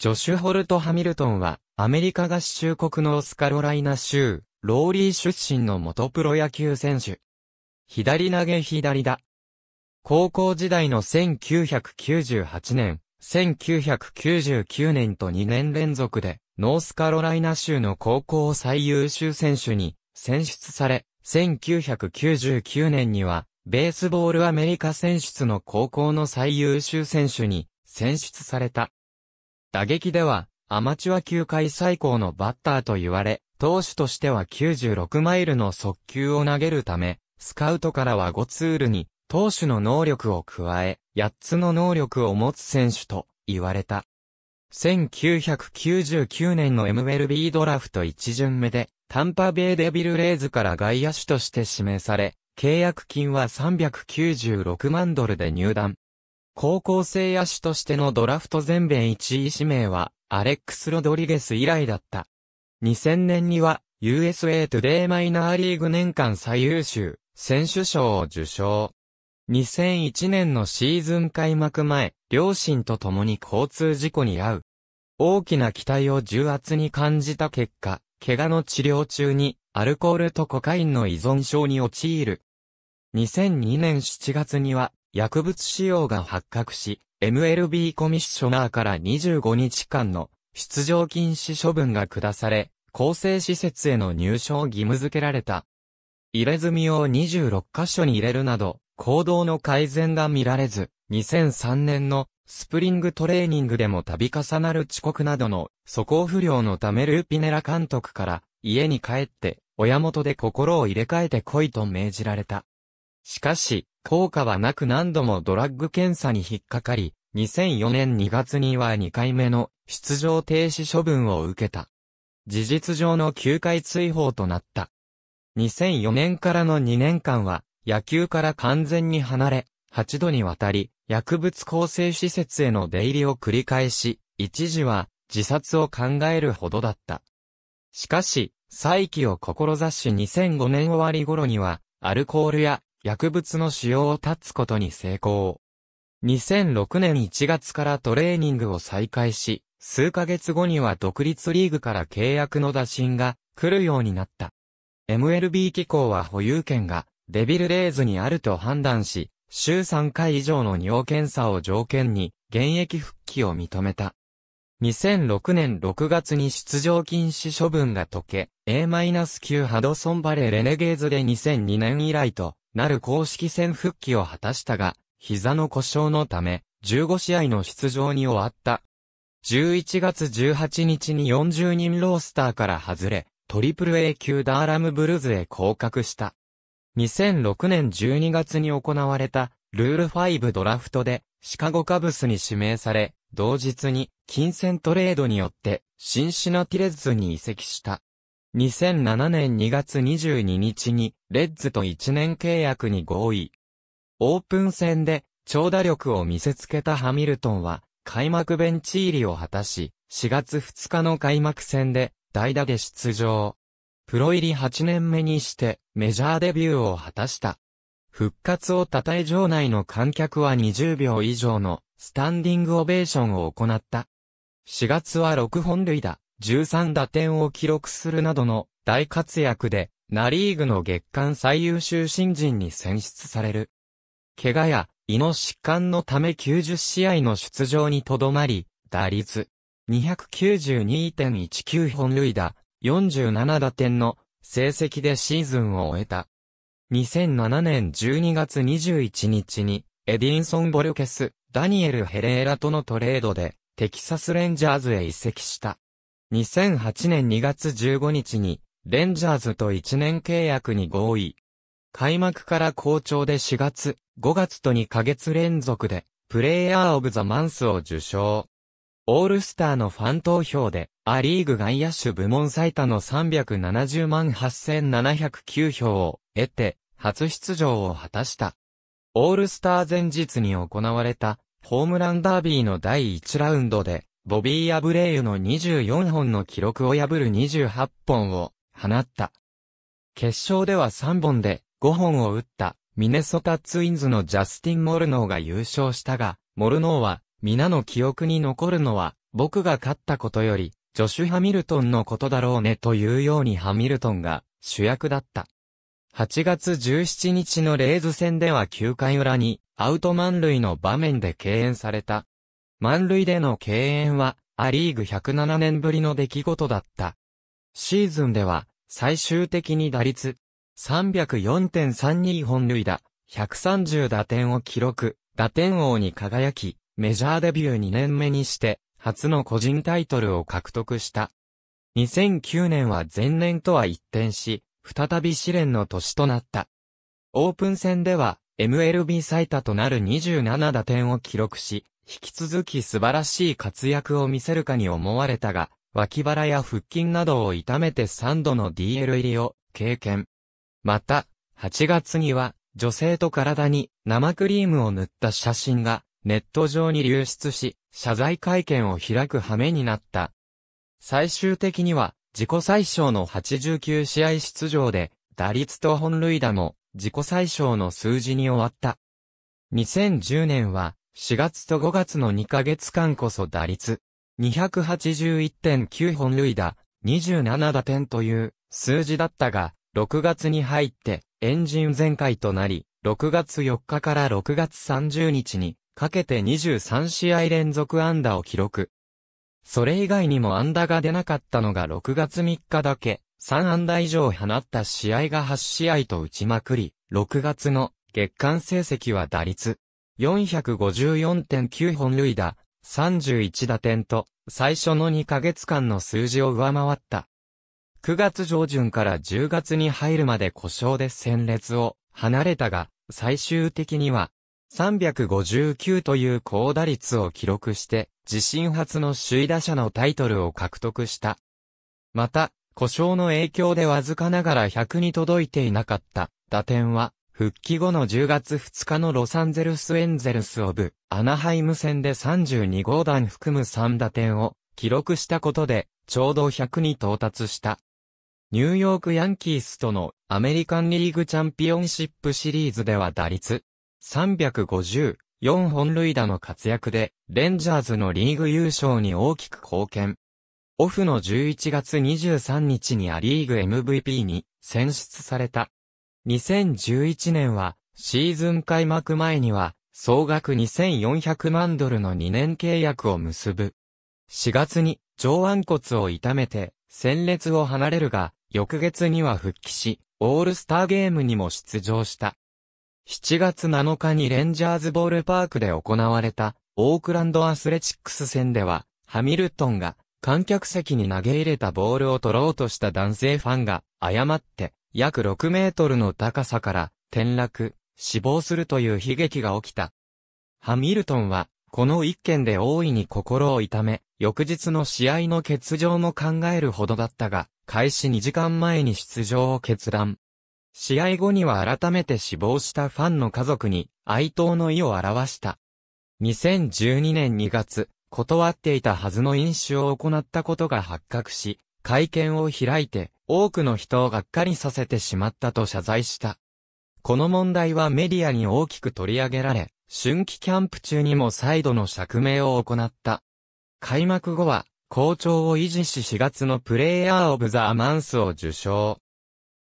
ジョシュ・ホルト・ハミルトンは、アメリカ合衆国ノースカロライナ州、ローリー出身の元プロ野球選手。左投げ左だ。高校時代の1998年、1999年と2年連続で、ノースカロライナ州の高校最優秀選手に選出され、1999年には、ベースボールアメリカ選出の高校の最優秀選手に選出された。打撃では、アマチュア球界最高のバッターと言われ、投手としては96マイルの速球を投げるため、スカウトからは5ツールに、投手の能力を加え、8つの能力を持つ選手と言われた。1999年の MLB ドラフト1巡目で、タンパベイデビルレイズから外野手として指名され、契約金は396万ドルで入団。高校生野手としてのドラフト全米1位指名は、アレックス・ロドリゲス以来だった。2000年には、USA トゥデイマイナーリーグ年間最優秀、選手賞を受賞。2001年のシーズン開幕前、両親と共に交通事故に遭う。大きな期待を重圧に感じた結果、怪我の治療中に、アルコールとコカインの依存症に陥る。2002年7月には、薬物使用が発覚し、MLB コミッショナーから25日間の出場禁止処分が下され、厚生施設への入所を義務付けられた。入れ墨を26カ所に入れるなど、行動の改善が見られず、2003年のスプリングトレーニングでも度重なる遅刻などの素行不良のためルーピネラ監督から家に帰って親元で心を入れ替えて来いと命じられた。しかし、効果はなく何度もドラッグ検査に引っかかり、2004年2月には2回目の出場停止処分を受けた。事実上の球界追放となった。2004年からの2年間は、野球から完全に離れ、8度にわたり、薬物構成施設への出入りを繰り返し、一時は自殺を考えるほどだった。しかし、再起を志し2005年終わり頃には、アルコールや薬物の使用を断つことに成功。2006年1月からトレーニングを再開し、数ヶ月後には独立リーグから契約の打診が来るようになった。MLB 機構は保有権がデビルレーズにあると判断し、週3回以上の尿検査を条件に現役復帰を認めた。2006年6月に出場禁止処分が解け、A-9 ハドソンバレーレネゲーズで2002年以来となる公式戦復帰を果たしたが、膝の故障のため、15試合の出場に終わった。11月18日に40人ロースターから外れ、トリプル A 級ダーラムブルーズへ降格した。2006年12月に行われた、ルール5ドラフトで、シカゴカブスに指名され、同日に、金銭トレードによって、シンシナティレッズに移籍した。2007年2月22日に、レッズと1年契約に合意。オープン戦で、長打力を見せつけたハミルトンは、開幕ベンチ入りを果たし、4月2日の開幕戦で、代打で出場。プロ入り8年目にして、メジャーデビューを果たした。復活をたえ場内の観客は20秒以上の、スタンディングオベーションを行った。4月は6本塁打、13打点を記録するなどの大活躍で、ナリーグの月間最優秀新人に選出される。怪我や胃の疾患のため90試合の出場にとどまり、打率292.19本塁打、47打点の成績でシーズンを終えた。2007年12月21日に、エディンソン・ボルケス、ダニエル・ヘレーラとのトレードで、テキサス・レンジャーズへ移籍した。2008年2月15日に、レンジャーズと1年契約に合意。開幕から好調で4月、5月と2ヶ月連続で、プレイヤーオブザマンスを受賞。オールスターのファン投票で、アリーグ外野手部門最多の370万8709票を得て、初出場を果たした。オールスター前日に行われた、ホームランダービーの第1ラウンドで、ボビー・アブレイユの24本の記録を破る28本を放った。決勝では3本で5本を打ったミネソタツインズのジャスティン・モルノーが優勝したが、モルノーは皆の記憶に残るのは僕が勝ったことよりジョシュ・ハミルトンのことだろうねというようにハミルトンが主役だった。8月17日のレイズ戦では9回裏にアウト満塁の場面で敬遠された満塁での敬遠は、アリーグ107年ぶりの出来事だった。シーズンでは、最終的に打率、304.32本塁打、130打点を記録、打点王に輝き、メジャーデビュー2年目にして、初の個人タイトルを獲得した。2009年は前年とは一転し、再び試練の年となった。オープン戦では、MLB 最多となる27打点を記録し、引き続き素晴らしい活躍を見せるかに思われたが、脇腹や腹筋などを痛めて3度の DL 入りを経験。また、8月には、女性と体に生クリームを塗った写真がネット上に流出し、謝罪会見を開く羽目になった。最終的には、自己最小の89試合出場で、打率と本塁打も自己最小の数字に終わった。2010年は、4月と5月の2ヶ月間こそ打率281.9本塁打、27打点という数字だったが、6月に入ってエンジン全開となり、6月4日から6月30日にかけて23試合連続安打を記録。それ以外にも安打が出なかったのが6月3日だけ、3安打以上放った試合が8試合と打ちまくり、6月の月間成績は打率454.9本塁打、31打点と、最初の2ヶ月間の数字を上回った。9月上旬から10月に入るまで故障で戦列を離れたが、最終的には359という高打率を記録して、自身初の首位打者のタイトルを獲得した。また、故障の影響でわずかながら100に届いていなかった打点は復帰後の10月2日のロサンゼルスエンゼルスオブ、アナハイム戦で32号弾含む3打点を記録したことで、ちょうど100に到達した。ニューヨークヤンキースとのアメリカンリーグチャンピオンシップシリーズでは打率350、4本塁打の活躍で、レンジャーズのリーグ優勝に大きく貢献。オフの11月23日にアリーグ MVP に選出された。2011年は、シーズン開幕前には、総額2400万ドルの2年契約を結ぶ。4月に上腕骨を痛めて、戦列を離れるが、翌月には復帰し、オールスターゲームにも出場した。7月7日にレンジャーズボールパークで行われた、オークランドアスレチックス戦では、ハミルトンが観客席に投げ入れたボールを取ろうとした男性ファンが誤って約6メートルの高さから転落、死亡するという悲劇が起きた。ハミルトンは、この一件で大いに心を痛め、翌日の試合の欠場も考えるほどだったが、開始2時間前に出場を決断。試合後には改めて死亡したファンの家族に哀悼の意を表した。2012年2月、断っていたはずの飲酒を行ったことが発覚し、会見を開いて、多くの人をがっかりさせてしまったと謝罪した。この問題はメディアに大きく取り上げられ、春季キャンプ中にも再度の釈明を行った。開幕後は、好調を維持し4月のプレイヤーオブザアマンスを受賞。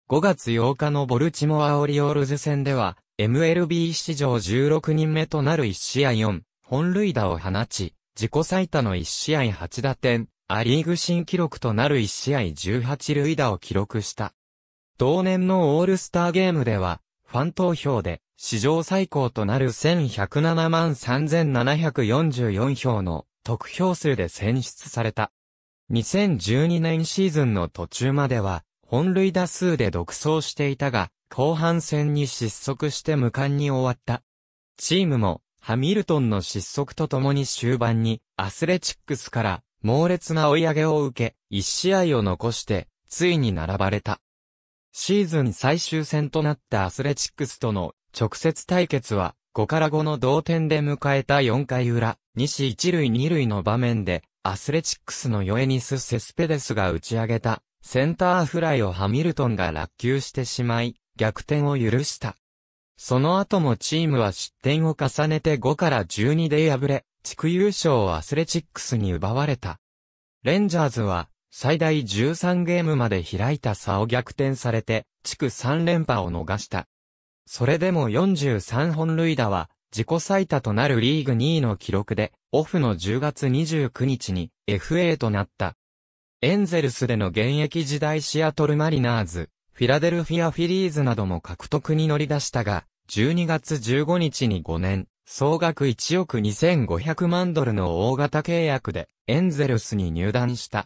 5月8日のボルチモアオリオールズ戦では、MLB 史上16人目となる1試合4、本塁打を放ち、自己最多の1試合8打点、ア・リーグ新記録となる1試合18塁打を記録した。同年のオールスターゲームでは、ファン投票で史上最高となる1107万3744票の得票数で選出された。2012年シーズンの途中までは、本塁打数で独走していたが、後半戦に失速して無冠に終わった。チームも、ハミルトンの失速とともに終盤に、アスレチックスから猛烈な追い上げを受け、1試合を残して、ついに並ばれた。シーズン最終戦となったアスレチックスとの直接対決は、5から5の同点で迎えた4回裏、西1塁2塁の場面で、アスレチックスのヨエニス・セスペデスが打ち上げた、センターフライをハミルトンが落球してしまい、逆転を許した。その後もチームは失点を重ねて5から12で敗れ、地区優勝をアスレチックスに奪われた。レンジャーズは最大13ゲームまで開いた差を逆転されて地区3連覇を逃した。それでも43本塁打は自己最多となるリーグ2位の記録でオフの10月29日に FA となった。エンゼルスでの現役時代シアトルマリナーズ、フィラデルフィアフィリーズなども獲得に乗り出したが、12月15日に5年、総額1億2500万ドルの大型契約でエンゼルスに入団した。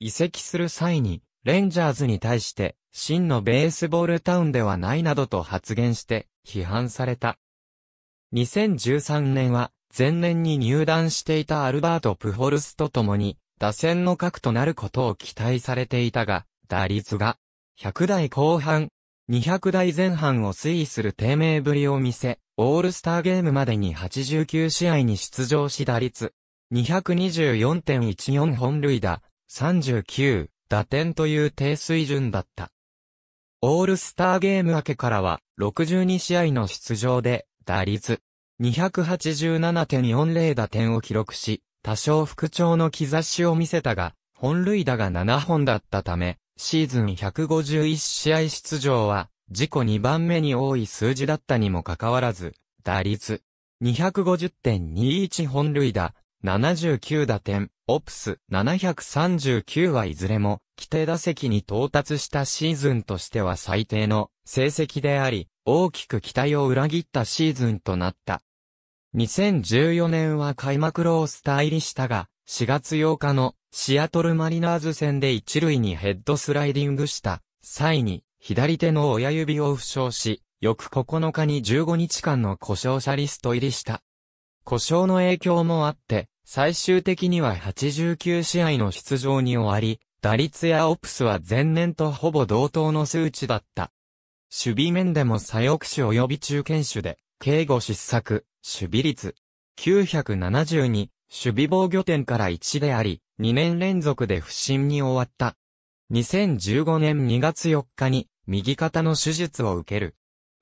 移籍する際に、レンジャーズに対して、真のベースボールタウンではないなどと発言して批判された。2013年は、前年に入団していたアルバート・プホルスと共に、打線の核となることを期待されていたが、打率が、100代後半、200代前半を推移する低迷ぶりを見せ、オールスターゲームまでに89試合に出場し打率、224.14本塁打、39打点という低水準だった。オールスターゲーム明けからは62試合の出場で打率287.40打点を記録し、多少復調の兆しを見せたが、本塁打が7本だったため、シーズン151試合出場は自己2番目に多い数字だったにもかかわらず、打率250.21本塁打、79打点、オプス739はいずれも、規定打席に到達したシーズンとしては最低の成績であり、大きく期待を裏切ったシーズンとなった。2014年は開幕ロースター入りしたが、4月8日のシアトルマリナーズ戦で一塁にヘッドスライディングした際に左手の親指を負傷し、翌9日に15日間の故障者リスト入りした。故障の影響もあって、最終的には89試合の出場に終わり、打率やオプスは前年とほぼ同等の数値だった。守備面でも左翼手及び中堅手で、警護失策、守備率、972、守備防御点から1であり、2年連続で不振に終わった。2015年2月4日に右肩の手術を受ける。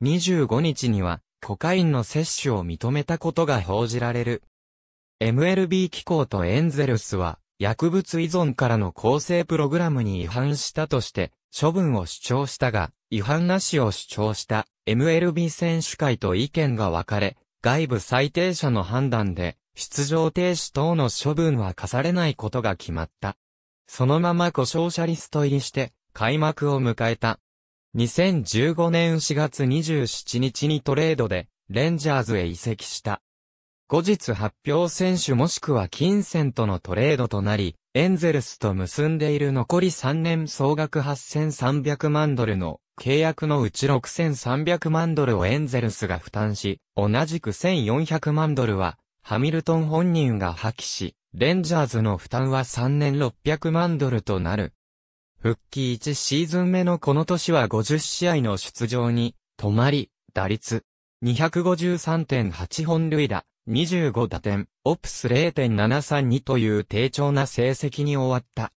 25日にはコカインの摂取を認めたことが報じられる。MLB 機構とエンゼルスは薬物依存からの構成プログラムに違反したとして処分を主張したが違反なしを主張した MLB 選手会と意見が分かれ外部最低者の判断で出場停止等の処分は課されないことが決まった。そのまま故障者リスト入りして、開幕を迎えた。2015年4月27日にトレードで、レンジャーズへ移籍した。後日発表選手もしくは金銭とのトレードとなり、エンゼルスと結んでいる残り3年総額8300万ドルの契約のうち6300万ドルをエンゼルスが負担し、同じく1400万ドルはハミルトン本人が破棄し、レンジャーズの負担は3年600万ドルとなる。復帰1シーズン目のこの年は50試合の出場に、止まり、打率、253.8本塁打、25打点、オプス0.732という低調な成績に終わった。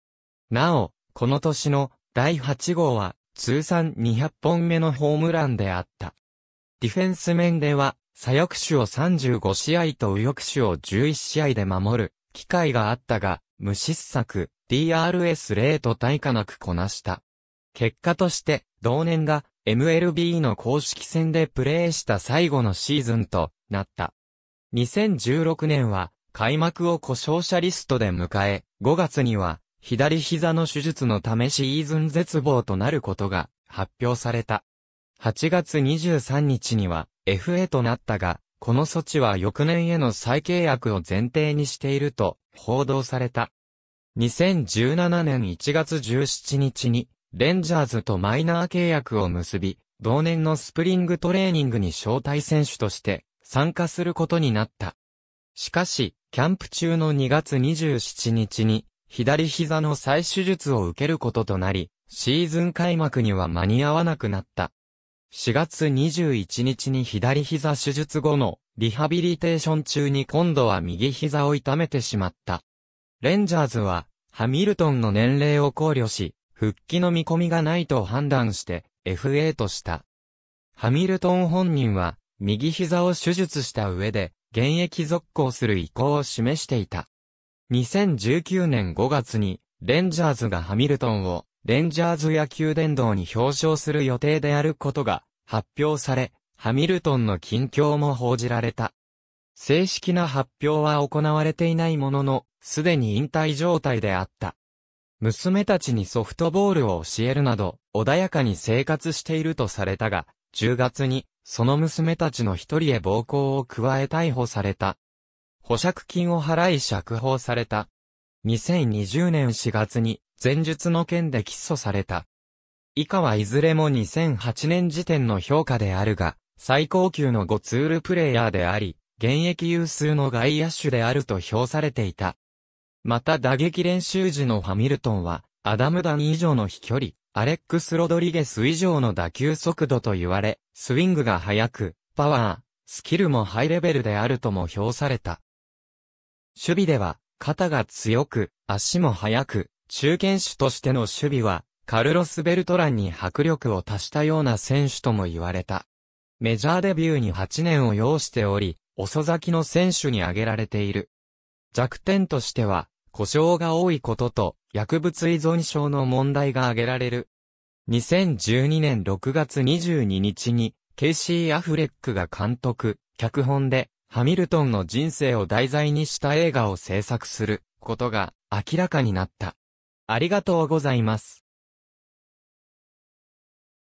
なお、この年の第8号は通算200本目のホームランであった。ディフェンス面では、左翼手を35試合と右翼手を11試合で守る、機会があったが、無失策、d r s ーと対価なくこなした。結果として、同年が MLB の公式戦でプレーした最後のシーズンとなった。2016年は開幕を故障者リストで迎え、5月には左膝の手術のためシーズン絶望となることが発表された。8月23日には FA となったが、この措置は翌年への再契約を前提にしていると報道された。2017年1月17日に、レンジャーズとマイナー契約を結び、同年のスプリングトレーニングに招待選手として参加することになった。しかし、キャンプ中の2月27日に、左膝の再手術を受けることとなり、シーズン開幕には間に合わなくなった。4月21日に左膝手術後のリハビリテーション中に今度は右膝を痛めてしまった。レンジャーズは、ハミルトンの年齢を考慮し、復帰の見込みがないと判断して、FA とした。ハミルトン本人は、右膝を手術した上で、現役続行する意向を示していた。2019年5月に、レンジャーズがハミルトンをレンジャーズ野球殿堂に表彰する予定であることが発表され、ハミルトンの近況も報じられた。正式な発表は行われていないものの、すでに引退状態であった。娘たちにソフトボールを教えるなど、穏やかに生活しているとされたが、10月に、その娘たちの一人へ暴行を加え逮捕された。保釈金を払い釈放された。2020年4月に、前述の件で起訴された。以下はいずれも2008年時点の評価であるが、最高級の5ツールプレイヤーであり、現役有数の外野手であると評されていた。また打撃練習時のハミルトンは、アダム・ダニ以上の飛距離、アレックス・ロドリゲス以上の打球速度と言われ、スイングが速く、パワー、スキルもハイレベルであるとも評された。守備では、肩が強く、足も速く、中堅手としての守備は、カルロス・ベルトランに迫力を足したような選手とも言われた。メジャーデビューに8年を要しており、遅咲きの選手に挙げられている。弱点としては、故障が多いことと、薬物依存症の問題が挙げられる。2012年6月22日に、ケイシー・アフレックが監督、脚本で、ハミルトンの人生を題材にした映画を制作することが明らかになった。ありがとうございます。